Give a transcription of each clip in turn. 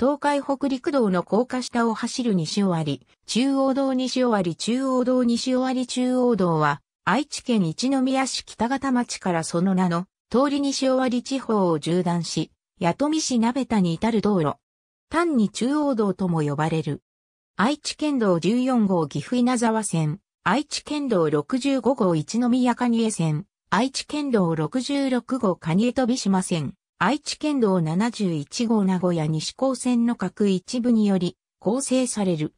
東海北陸道の高架下を走る西尾割、中央道西尾割、中央道西尾割、中央道は、愛知県一宮市北方町からその名の、通り西尾割地方を縦断し、弥富市鍋田に至る道路。単に中央道とも呼ばれる。愛知県道14号岐阜稲沢線、愛知県道65号一宮蟹江線、愛知県道66号蟹江飛島線。愛知県道71号名古屋西高線の各一部により構成される。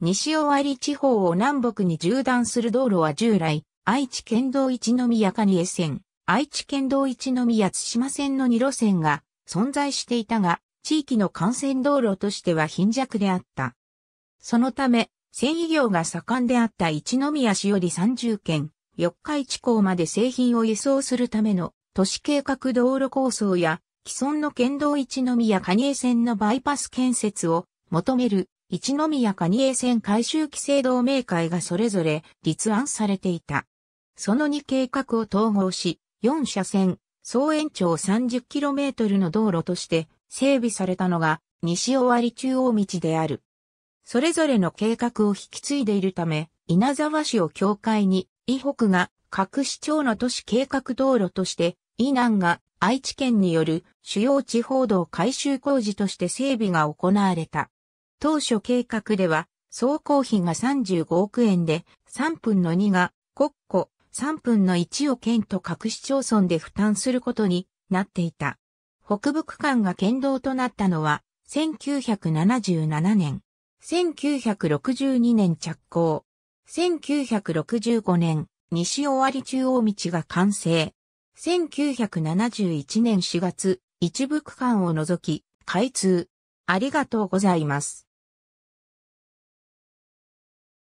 西尾割地方を南北に縦断する道路は従来、愛知県道一宮蟹江線、愛知県道一宮津島線の2路線が存在していたが、地域の幹線道路としては貧弱であった。そのため、繊維業が盛んであった一宮市より30県、四日市港まで製品を輸送するための都市計画道路構想や既存の県道一宮蟹江線のバイパス建設を求める一宮蟹江線改修規制同盟会がそれぞれ立案されていた。その2計画を統合し、4車線、総延長 30km の道路として整備されたのが西尾割中央道である。それぞれの計画を引き継いでいるため、稲沢市を境界に、伊北が各市町の都市計画道路として以南が愛知県による主要地方道改修工事として整備が行われた。当初計画では、総工費が35億円で、3分の2が国庫、3分の1を県と各市町村で負担することになっていた。北部区間が県道となったのは、1977年、1962年着工、1965年、西尾張中央道が完成、1971年4月、一部区間を除き、開通。ありがとうございます。